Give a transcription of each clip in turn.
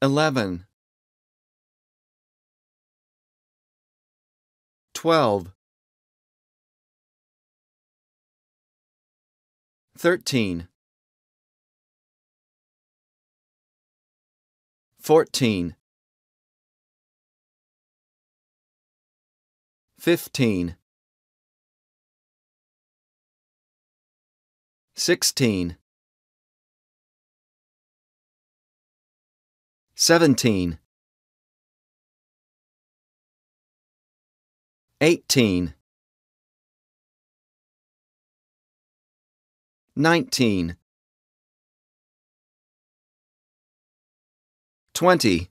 11 12 13 14 15 16 17 18 19 20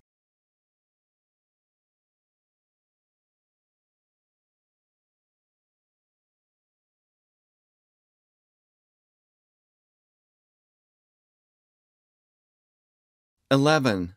11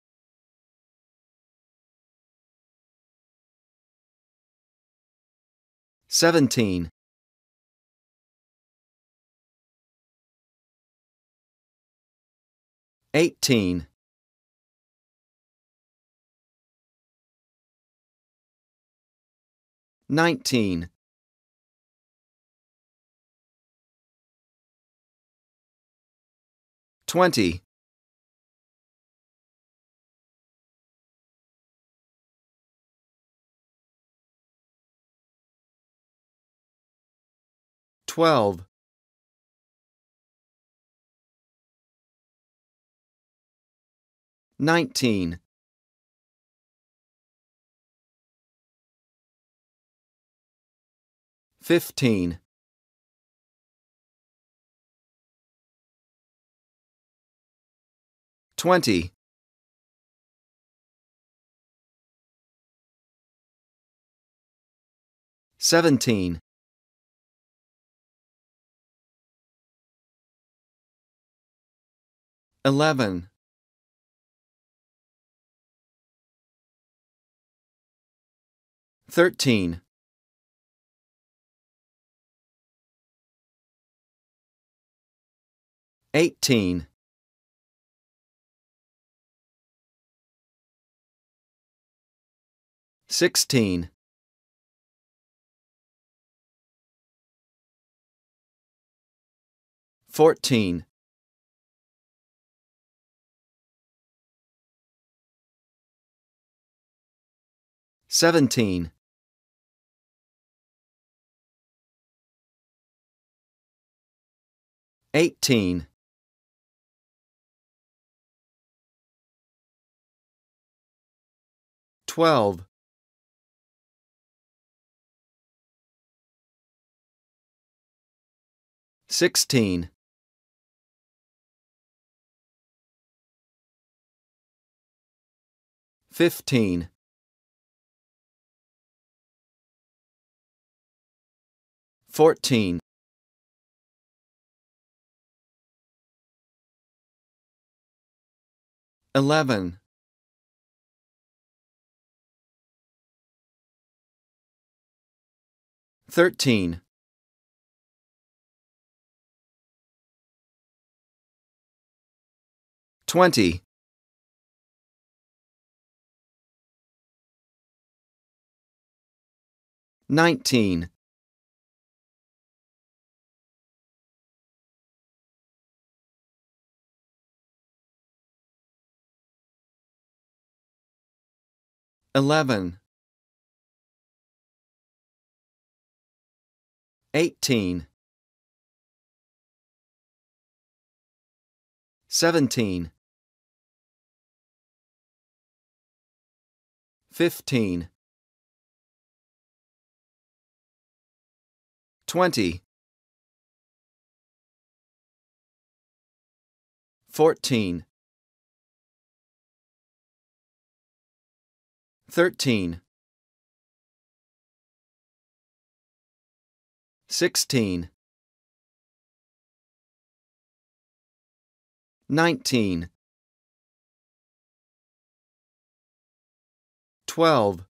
17. 18. 19. 20. twelve nineteen fifteen twenty seventeen eleven thirteen eighteen sixteen fourteen 17. 18. 12. 16. 15. 14. Eleven. Thirteen. Twenty. Nineteen. 11 18 17 15 20 14 13 16 19 12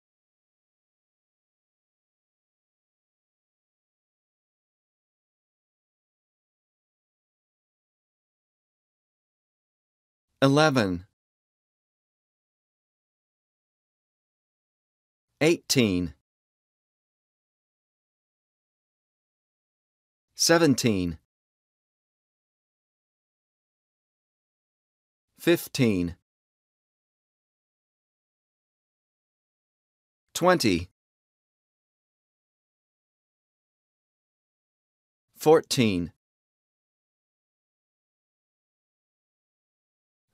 11 18 17 15 20 14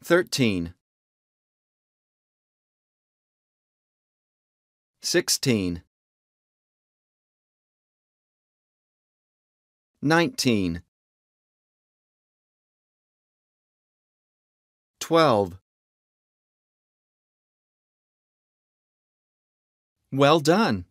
13 sixteen, nineteen, twelve. Well done!